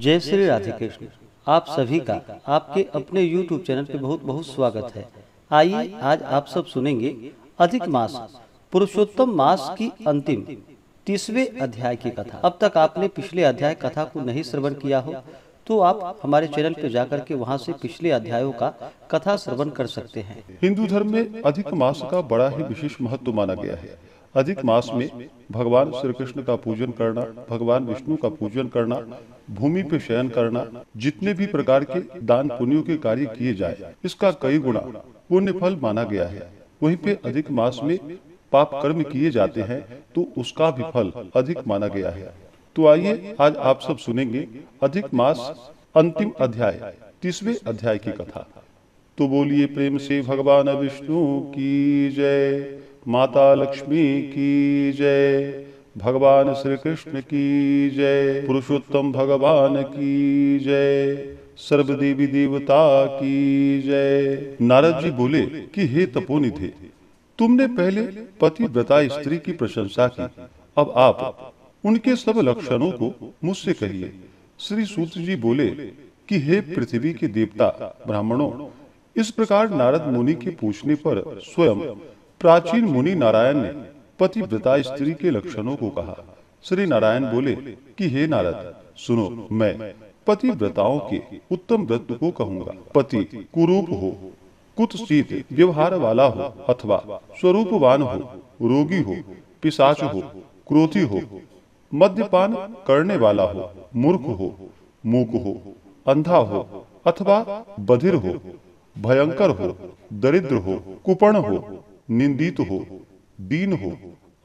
जय श्री राधे कृष्ण आप सभी का आपके अपने YouTube चैनल पे बहुत बहुत स्वागत है आइए आज आप सब सुनेंगे अधिक मास पुरुषोत्तम मास की अंतिम तीसवे अध्याय की कथा अब तक आपने पिछले अध्याय कथा को नहीं श्रवण किया हो तो, तो आप हमारे चैनल पे जाकर के वहाँ से पिछले अध्यायों का कथा श्रवण कर सकते हैं हिंदू धर्म में अधिक मास का बड़ा ही विशेष महत्व माना गया है अधिक मास में भगवान श्री कृष्ण का पूजन करना भगवान विष्णु का पूजन करना भूमि पे शयन करना जितने भी प्रकार के दान पुण्यों के कार्य किए जाए इसका कई गुणा पुण्य फल माना गया है वहीं पे अधिक मास में पाप कर्म किए जाते हैं तो उसका भी फल अधिक माना गया है तो आइए आज आप सब सुनेंगे अधिक मास अंतिम अध्याय तीसवे अध्याय की कथा तो बोलिए प्रेम से भगवान विष्णु की जय माता लक्ष्मी की जय भगवान श्री कृष्ण की जय पुरुषोत्तम भगवान की जय सर्व देवी देवता की जय नारद जी बोले कि हे तपोनिधि तुमने पहले पति व्रता स्त्री की प्रशंसा की अब आप उनके सब लक्षणों को मुझसे कहिए श्री सूत जी बोले कि हे पृथ्वी के देवता ब्राह्मणों इस प्रकार नारद मुनि के पूछने पर स्वयं प्राचीन मुनि नारायण ने पतिव्रता स्त्री के लक्षणों को कहा श्री नारायण बोले कि हे नारद सुनो मैं पतिव्रताओं के उत्तम व्रत को कहूंगा पति कुरूप हो कुत्सित व्यवहार वाला हो अथवा स्वरूपवान हो रोगी हो पिशाच हो क्रोधी हो मद्यपान करने वाला हो मूर्ख हो मूक हो अंधा हो अथवा बधिर हो भयंकर हो दरिद्र हो कुपण हो निंदित हो दीन हो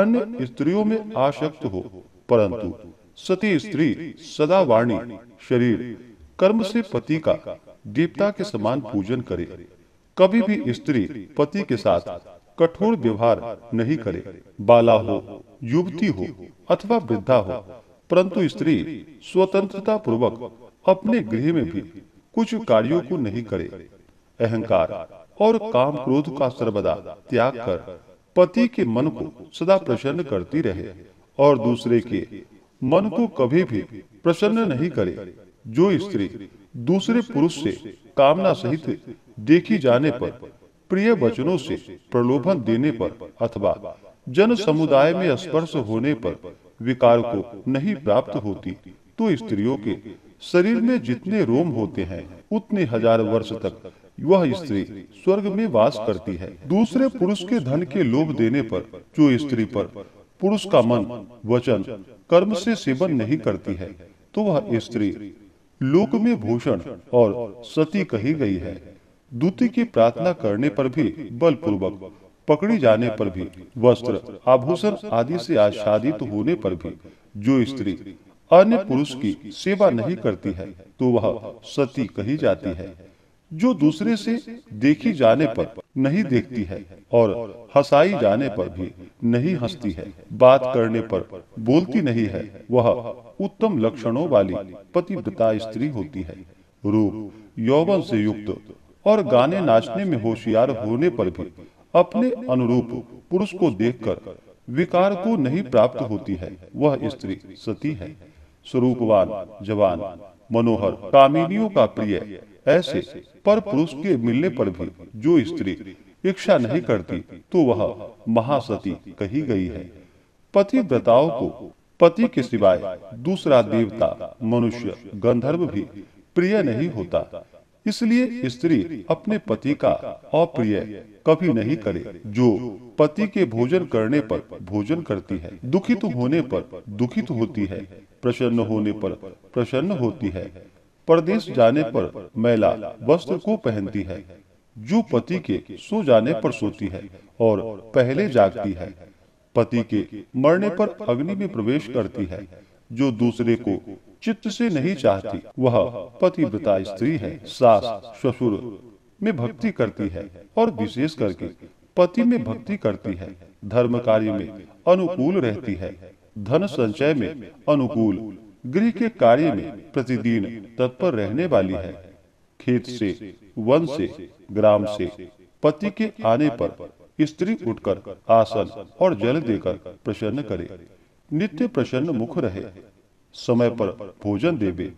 अन्य स्त्रियों में आशक्त हो परंतु सती स्त्री सदा वाणी शरीर कर्म से पति का देवता के समान पूजन करे कभी भी स्त्री पति के साथ कठोर व्यवहार नहीं करे बाला हो युवती हो अथवा वृद्धा हो परंतु स्त्री स्वतंत्रता पूर्वक अपने गृह में भी कुछ कार्यों को नहीं करे अहंकार और काम क्रोध का सर्वदा त्याग कर पति के मन को सदा प्रसन्न करती रहे और दूसरे के मन को कभी भी प्रसन्न नहीं करे जो स्त्री दूसरे पुरुष से कामना सहित देखी जाने पर प्रिय वचनों से प्रलोभन देने पर अथवा जन समुदाय में स्पर्श होने पर विकार को नहीं प्राप्त होती तो स्त्रियों के शरीर में जितने रोम होते हैं उतने हजार वर्ष तक वह स्त्री स्वर्ग में वास करती है दूसरे पुरुष के धन के लोभ देने पर जो स्त्री पर पुरुष का मन वचन कर्म से सेवन नहीं करती है तो वह स्त्री लोक में भूषण और सती कही गई है दूती की प्रार्थना करने पर भी बलपूर्वक पकड़ी जाने पर भी वस्त्र आभूषण आदि से आच्छादित होने पर भी जो स्त्री अन्य पुरुष की सेवा नहीं करती है तो वह सती कही जाती है जो दूसरे से देखी जाने पर नहीं देखती है और हसाई जाने पर भी नहीं हंसती है बात करने पर बोलती नहीं है वह उत्तम लक्षणों वाली पतिव्रता स्त्री होती है रूप यौवन से युक्त और गाने नाचने में होशियार होने पर भी अपने अनुरूप पुरुष को देखकर विकार को नहीं प्राप्त होती है वह स्त्री सती है स्वरूपवान जवान मनोहर कामिनियों का प्रिय ऐसे पर पुरुष के मिलने पर भी जो स्त्री इच्छा नहीं करती तो वह महासती कही गई है पति पतिव्रताओं को पति के सिवाय दूसरा देवता मनुष्य गंधर्व भी प्रिय नहीं होता इसलिए स्त्री अपने पति का अप्रिय कभी नहीं करे जो पति के भोजन करने पर भोजन करती है दुखित होने पर दुखित होती है प्रसन्न होने पर प्रसन्न होती है परदेश जाने पर महिला वस्त्र को पहनती है जो पति के सो जाने पर सोती है और पहले जागती है पति के मरने पर अग्नि में प्रवेश करती है जो दूसरे को चित्त से नहीं चाहती वह पतिव्रता स्त्री है सास ससुर में भक्ति करती है और विशेष करके पति में भक्ति करती है धर्म कार्य में अनुकूल रहती है धन संचय में अनुकूल गृह के कार्य में प्रतिदिन तत्पर रहने वाली है खेत से वन से ग्राम से पति के आने पर स्त्री उठकर आसन और जल देकर प्रसन्न करे नित्य प्रसन्न मुख रहे समय पर भोजन देवे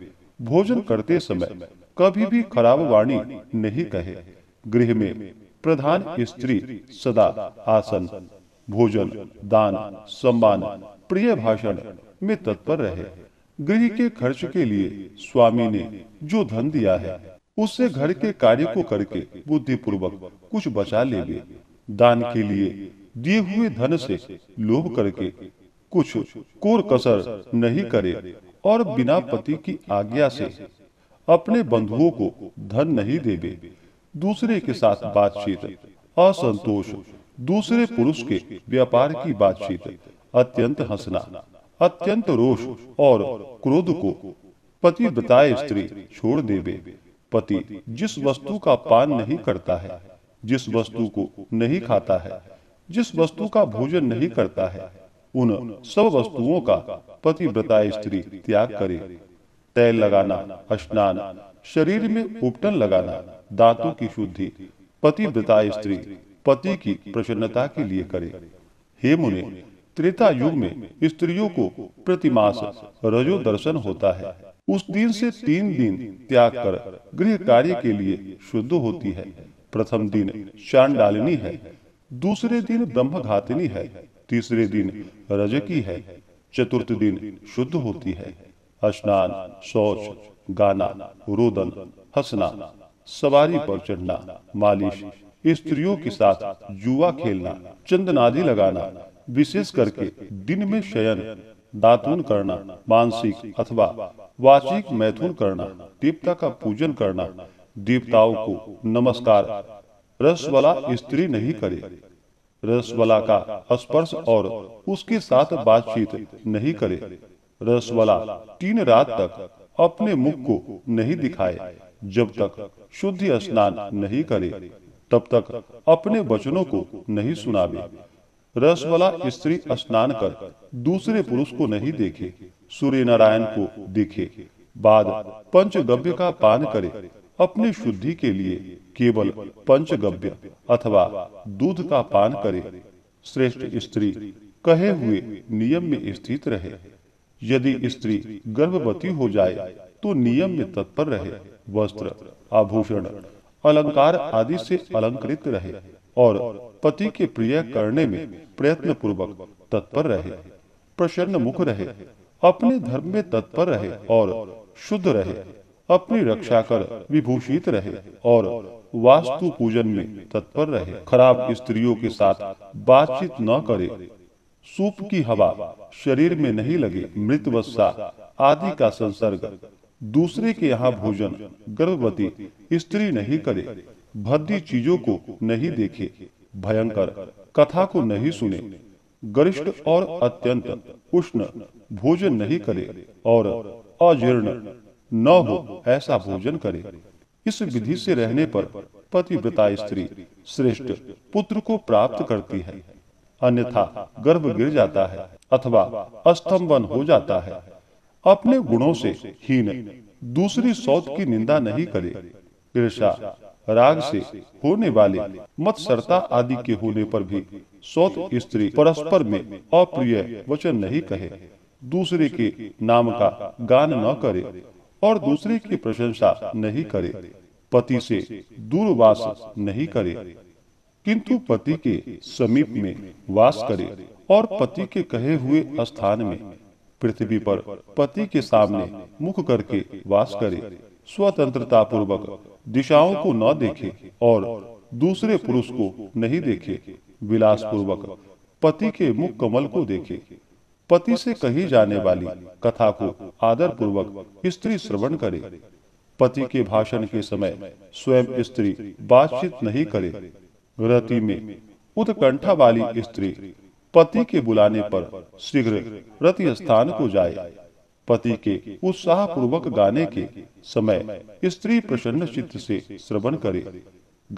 भोजन करते समय कभी भी खराब वाणी नहीं कहे गृह में प्रधान स्त्री सदा आसन भोजन दान सम्मान प्रिय भाषण में तत्पर रहे गृह के खर्च के लिए स्वामी ने जो धन दिया है उससे घर के कार्य को करके बुद्धि पूर्वक कुछ बचा लेवे दान के लिए दिए हुए धन से लोभ करके कुछ कोर कसर नहीं करे और बिना पति की आज्ञा से अपने बंधुओं को धन नहीं देवे दूसरे के साथ बातचीत असंतोष दूसरे पुरुष के व्यापार की बातचीत अत्यंत हंसना अत्यंत रोष और क्रोध को पति बताए स्त्री छोड़ देवे पति जिस वस्तु का पान नहीं करता है जिस वस्तु को नहीं खाता है जिस वस्तु का भोजन नहीं करता है उन सब वस्तुओं का पति बताए स्त्री त्याग करे तैल लगाना स्नान शरीर में उपटन लगाना दांतों की शुद्धि पति बताए स्त्री पति की प्रसन्नता के लिए करे हे मुने त्रेता युग में स्त्रियों को प्रतिमास रजो दर्शन होता है उस दिन से तीन दिन त्याग कर गृह कार्य के लिए शुद्ध होती है प्रथम दिन चांडालिनी है दूसरे दिन ब्रह्म घातनी है तीसरे दिन रज की है चतुर्थ दिन शुद्ध होती है स्नान शौच गाना रोदन हंसना सवारी पर चढ़ना मालिश स्त्रियों के साथ जुआ खेलना चंदनादि लगाना विशेष करके दिन में शयन दातुन करना मानसिक अथवा वाचिक मैथुन करना देवता का पूजन करना देवताओं को नमस्कार रस वाला स्त्री नहीं करे रस वाला का स्पर्श और उसके साथ बातचीत नहीं करे रस वाला तीन रात तक अपने मुख को नहीं दिखाए जब तक शुद्धि स्नान नहीं करे तब तक अपने वचनों को नहीं सुनावे रस वाला स्त्री स्नान कर दूसरे पुरुष को नहीं देखे सूर्य नारायण को देखे बाद पंचगव्य का पान करे अपनी शुद्धि के लिए केवल पंचगव्य अथवा दूध का पान करे श्रेष्ठ स्त्री कहे हुए नियम में स्थित रहे यदि स्त्री गर्भवती हो जाए तो नियम में तत्पर रहे वस्त्र आभूषण अलंकार आदि से अलंकृत रहे और पति के प्रिय करने में प्रयत्न पूर्वक तत्पर रहे प्रसन्न मुख रहे अपने धर्म में तत्पर रहे और शुद्ध रहे अपनी रक्षा कर विभूषित रहे और वास्तु पूजन में तत्पर रहे खराब स्त्रियों के साथ बातचीत न करे सूप की हवा शरीर में नहीं लगे मृत वसा आदि का संसर्ग दूसरे के यहाँ भोजन गर्भवती स्त्री नहीं करे भद्दी चीजों को नहीं देखे भयंकर कथा को नहीं सुने गरिष्ठ और अत्यंत उष्ण भोजन नहीं करे और अजीर्ण न हो ऐसा भोजन करे इस विधि से रहने पर पतिव्रता स्त्री श्रेष्ठ पुत्र को प्राप्त करती है अन्यथा गर्भ गिर जाता है अथवा अस्तंभन हो जाता है अपने गुणों से हीन दूसरी सौत की निंदा नहीं करे ईर्षा राग से होने वाले मत्सरता आदि के होने पर भी सौत स्त्री परस्पर में अप्रिय वचन नहीं कहे दूसरे के नाम का गान न करे और दूसरे की प्रशंसा नहीं करे पति से दूरवास नहीं करे किंतु पति के समीप में वास करे और पति के कहे हुए स्थान में पृथ्वी पर पति के सामने मुख करके वास करे स्वतंत्रता पूर्वक दिशाओं को न देखे और दूसरे पुरुष को नहीं देखे विलास पूर्वक पति के मुख कमल को देखे पति से कही जाने वाली कथा को आदर पूर्वक स्त्री श्रवण करे पति के भाषण के समय स्वयं स्त्री बातचीत नहीं करे रति में उत्कंठा वाली स्त्री पति के बुलाने पर शीघ्र रति स्थान को जाए पति के उत्साह पूर्वक गाने के समय स्त्री प्रसन्न चित्त से श्रवण करे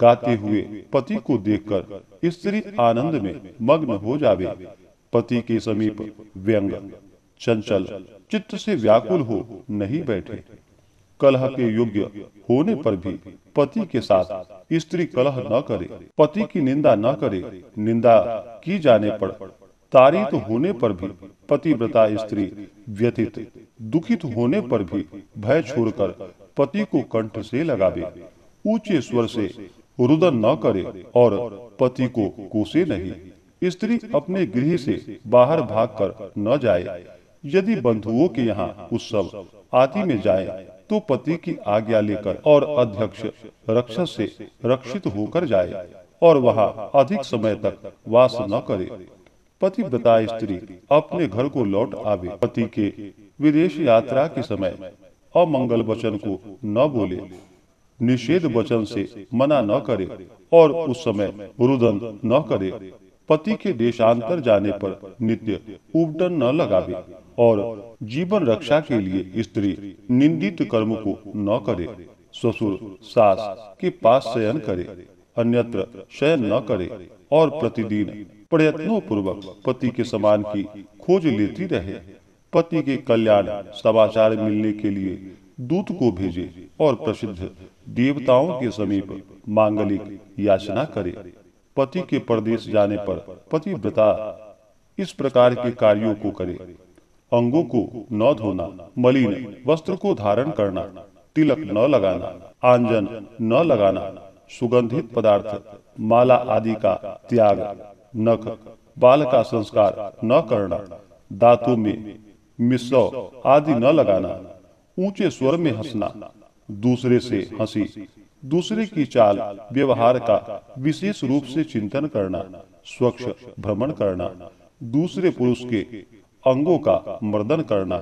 गाते हुए पति को देखकर स्त्री आनंद में मग्न हो जावे पति के समीप व्यंग चंचल चित्त से व्याकुल हो नहीं बैठे कलह के योग्य होने पर भी पति के साथ स्त्री कलह न करे पति की निंदा न करे निंदा की जाने पर ताड़ित होने पर भी पतिव्रता स्त्री व्यतीत दुखित होने पर भी भय छोड़कर पति को कंठ से लगावे ऊंचे स्वर से रुदन न करे और पति को कोसे नहीं स्त्री अपने गृह से बाहर भागकर न जाए यदि बंधुओं के यहाँ उत्सव आदि में जाए तो पति की आज्ञा लेकर और अध्यक्ष रक्षक से रक्षित होकर जाए और वहाँ अधिक समय तक वास न करे पति बता स्त्री अपने घर को लौट आवे पति के विदेश यात्रा के समय अमंगल वचन को न बोले निषेध वचन से मना न करे और उस समय रुदन न करे पति के देशांतर जाने पर नित्य उपटन न लगावे और जीवन रक्षा के लिए स्त्री निंदित कर्म को न करे ससुर सास के पास शयन करे अन्यत्र शयन न करे और प्रतिदिन प्रयत्नों पूर्वक पति के समान की खोज लेती रहे पति के कल्याण समाचार मिलने के लिए दूत को भेजे और प्रसिद्ध देवताओं के समीप मांगलिक याचना करे पति के प्रदेश जाने पर पतिव्रता इस प्रकार के कार्यों को करे अंगों को न धोना मलिन वस्त्र को धारण करना तिलक न लगाना आंजन न लगाना सुगंधित पदार्थ माला आदि का त्याग नख बाल का संस्कार न करना दांतों में मिसो आदि न लगाना ऊंचे स्वर में हंसना दूसरे से हंसी दूसरे की चाल व्यवहार का विशेष रूप से चिंतन करना स्वच्छ भ्रमण करना दूसरे पुरुष के अंगों का मर्दन करना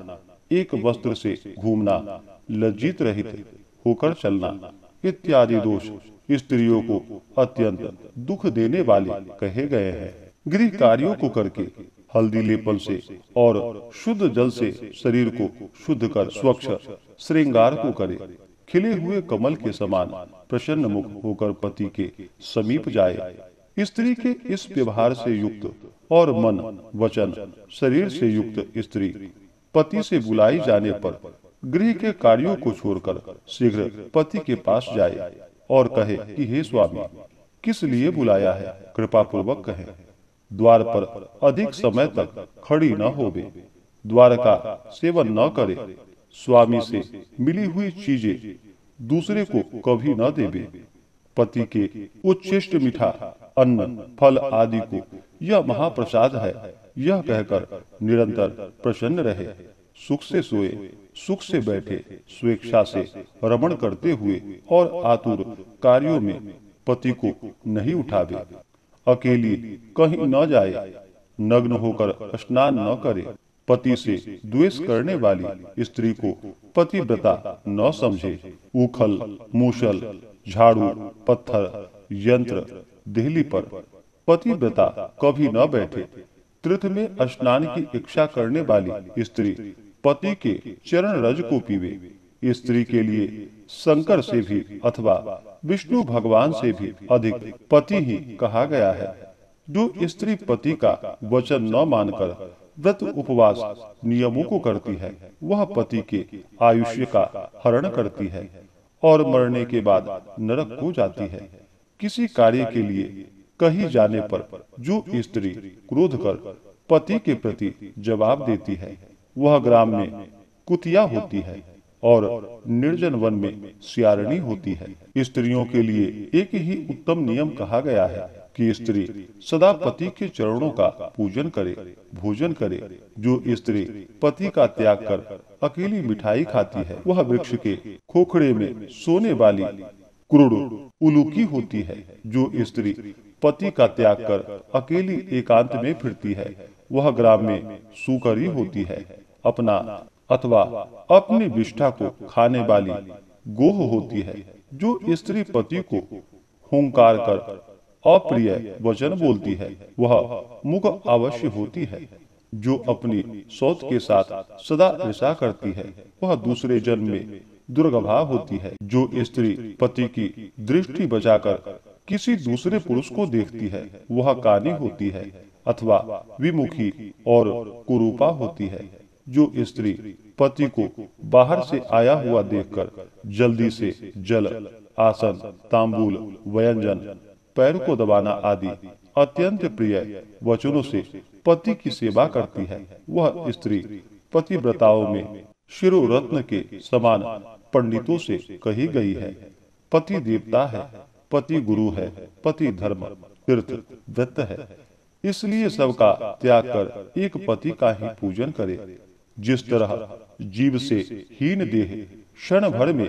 एक वस्त्र से घूमना लज्जित रहित होकर चलना इत्यादि दोष स्त्रियों को अत्यंत दुख देने वाले कहे गए हैं गृह कार्यो को करके हल्दी लेपन से और शुद्ध जल से शरीर को शुद्ध कर स्वच्छ श्रृंगार को करे खिले हुए कमल के समान प्रसन्न मुख होकर पति के समीप जाए स्त्री के इस व्यवहार से युक्त और मन वचन शरीर से युक्त स्त्री पति से बुलाई जाने पर गृह के कार्यों को छोड़कर शीघ्र पति के पास जाए और कहे कि हे स्वामी किस लिए बुलाया है कृपा पूर्वक कहे द्वार पर अधिक समय तक खड़ी न हो द्वार का सेवन न करे स्वामी से मिली हुई चीजें दूसरे को कभी न देवे पति के उच्छिष्ट मीठा अन्न फल आदि को यह महाप्रसाद है यह कहकर निरंतर प्रसन्न रहे सुख से सोए सुख से बैठे स्वेच्छा से रमण करते हुए और आतुर कार्यों में पति को नहीं उठावे अकेली कहीं न जाए नग्न होकर स्नान न करे पति से द्वेष करने वाली स्त्री को पतिव्रता न समझे उखल मूसल झाड़ू पत्थर यंत्र दिल्ली पर पतिव्रता कभी न बैठे तीर्थ में स्नान की इच्छा करने वाली स्त्री पति के चरण रज को पीवे स्त्री के लिए शंकर से भी अथवा विष्णु भगवान से भी अधिक पति ही कहा गया है जो स्त्री पति का वचन न मानकर व्रत उपवास नियमों को करती है वह पति के आयुष्य का हरण करती है और मरने के बाद नरक को जाती है किसी कार्य के लिए कही जाने पर जो स्त्री क्रोध कर पति के प्रति जवाब देती है वह ग्राम में कुतिया होती है और निर्जन वन में सियारणी होती है स्त्रियों के लिए एक ही उत्तम नियम कहा गया है कि स्त्री सदा पति के चरणों का पूजन करे भोजन करे जो स्त्री पति का त्याग कर अकेली मिठाई खाती है वह वृक्ष के खोखड़े में सोने वाली क्रूर उलूकी होती है जो स्त्री पति का त्याग कर अकेली एकांत में फिरती है वह ग्राम में सुकरी होती है अपना अथवा अपनी विष्ठा को खाने वाली गोह होती है जो स्त्री पति को हुंकार कर अप्रिय वचन बोलती है वह मुख अवश्य होती है जो अपनी सौत के साथ सदा ऐसा करती है वह दूसरे जन्म में दुर्गभा होती है जो स्त्री पति की दृष्टि बचाकर किसी दूसरे पुरुष को देखती है वह कानी होती है अथवा विमुखी और कुरूपा होती है जो स्त्री पति को बाहर से आया हुआ देखकर जल्दी से जल आसन तांबूल व्यंजन पैर को दबाना आदि अत्यंत प्रिय वचनों से पति की सेवा करती है वह स्त्री पतिव्रताओं में शिरो रत्न के समान पंडितों से कही गई है पति देवता है पति गुरु है पति धर्म तीर्थ दत्त है इसलिए सबका त्याग कर एक पति का ही पूजन करे जिस तरह जीव से हीन देह क्षण भर में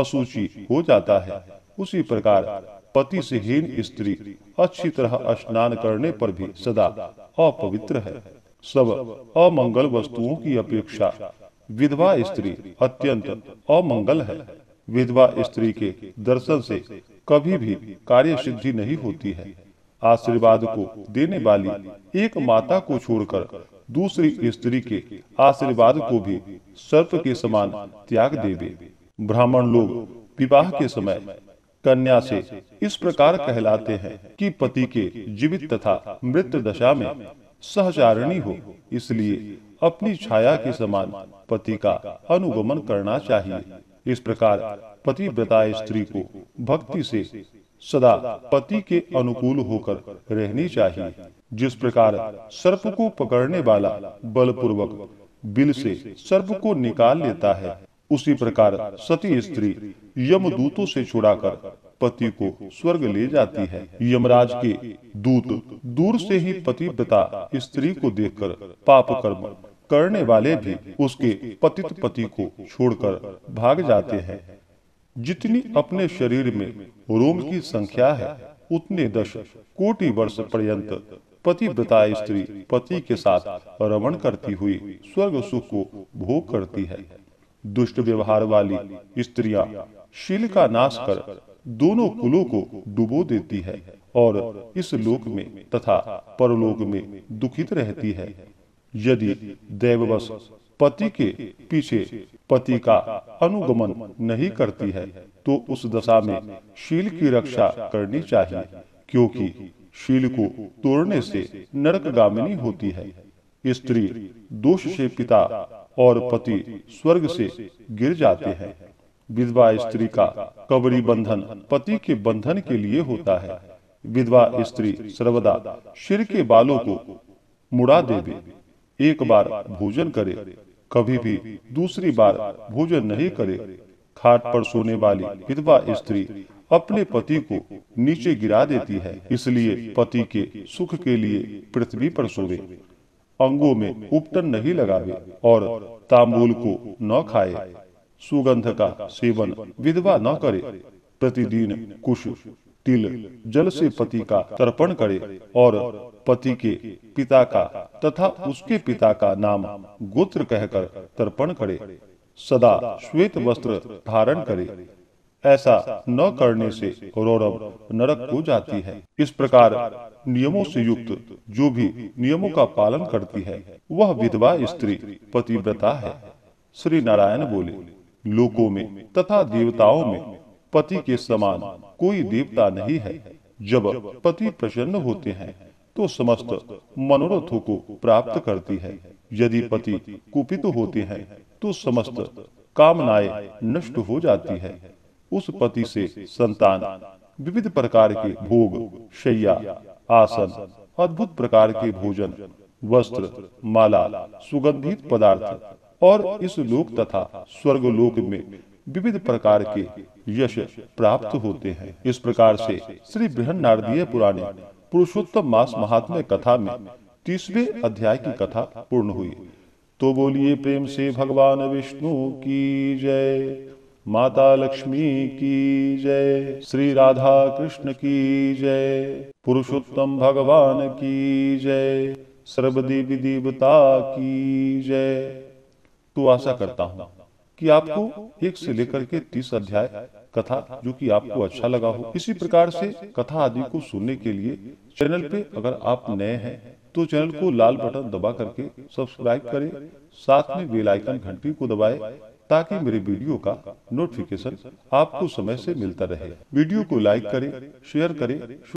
असूची हो जाता है उसी प्रकार पति से हीन स्त्री अच्छी तरह स्नान करने पर भी सदा अपवित्र है सब अमंगल वस्तुओं की अपेक्षा विधवा स्त्री अत्यंत अमंगल है विधवा स्त्री के दर्शन से कभी भी कार्य सिद्धि नहीं होती है आशीर्वाद को देने वाली एक माता को छोड़कर दूसरी स्त्री के आशीर्वाद को भी सर्प के समान त्याग देवे ब्राह्मण लोग विवाह के समय कन्या से इस प्रकार कहलाते हैं कि पति के जीवित तथा मृत दशा में सहचारिणी हो इसलिए अपनी छाया के समान पति का अनुगमन करना चाहिए इस प्रकार पति व्रता स्त्री को भक्ति से सदा पति के अनुकूल होकर रहनी चाहिए जिस प्रकार सर्प को पकड़ने वाला बलपूर्वक बिल से सर्प को निकाल लेता है उसी प्रकार सती स्त्री यम दूतों से छुड़ाकर पति को स्वर्ग ले जाती है यमराज के दूत दूर से ही पति पिता स्त्री को देखकर पाप कर्म करने वाले भी उसके पतित पति को छोड़कर भाग जाते हैं जितनी अपने शरीर में रोम की संख्या है उतने दश कोटि वर्ष पर्यंत पति बताए स्त्री पति के साथ रमण करती हुई स्वर्ग सुख को भोग करती है दुष्ट व्यवहार वाली स्त्रियां शील का नाश कर दोनों कुलों को डुबो देती है और इस लोक में तथा परलोक में दुखित रहती है यदि देववश पति के पीछे पति का अनुगमन नहीं करती है तो, तो उस दशा में शील की रक्षा करनी चाहिए क्योंकि शील को तोड़ने से गामिनी होती है स्त्री दोष से पिता और पति स्वर्ग से गिर जाते हैं विधवा स्त्री का कबरी बंधन पति के बंधन के लिए होता है विधवा स्त्री सर्वदा सिर के बालों को मुड़ा देवे एक बार भोजन करे कभी भी दूसरी बार भोजन नहीं करे खाट पर सोने वाली विधवा स्त्री अपने पति को नीचे गिरा देती है इसलिए पति के सुख के लिए पृथ्वी पर सोवे अंगों में उपटन नहीं लगावे और तांबूल को न खाए सुगंध का सेवन विधवा न करे प्रतिदिन कुश तिल जल से पति का तर्पण करे और पति के पिता का तथा उसके पिता का नाम गोत्र कहकर तर्पण करे सदा श्वेत वस्त्र धारण करे ऐसा न करने से रौरव नरक को जाती है इस प्रकार नियमों से युक्त जो भी नियमों का पालन करती है वह विधवा स्त्री पतिव्रता है श्री नारायण बोले लोकों में तथा देवताओं में पति के समान कोई देवता नहीं है जब पति प्रसन्न होते हैं तो समस्त मनोरथों को प्राप्त करती है यदि पति कुपित होते हैं तो समस्त कामनाएं नष्ट हो जाती है उस पति से संतान विविध प्रकार के भोग शैया आसन अद्भुत प्रकार के भोजन वस्त्र माला सुगंधित पदार्थ और इस लोक तथा स्वर्ग लोक में विविध प्रकार के यश प्राप्त होते हैं इस प्रकार से श्री बृहन नारदीय पुराने पुरुषोत्तम मास महात्म्य कथा में तीसवे अध्याय की कथा पूर्ण हुई तो बोलिए प्रेम से भगवान विष्णु की जय माता लक्ष्मी की जय श्री राधा कृष्ण की जय पुरुषोत्तम भगवान की जय सर्वदेवी देवता की जय तो आशा करता हूँ कि आपको एक से लेकर के तीस अध्याय कथा जो कि आपको अच्छा लगा हो इसी प्रकार से कथा आदि को सुनने के लिए चैनल पे अगर आप नए हैं तो चैनल को लाल बटन दबा करके सब्सक्राइब करें साथ में बेल आइकन घंटी को दबाएं ताकि मेरे वीडियो का नोटिफिकेशन आपको समय से मिलता रहे वीडियो को लाइक करें शेयर करें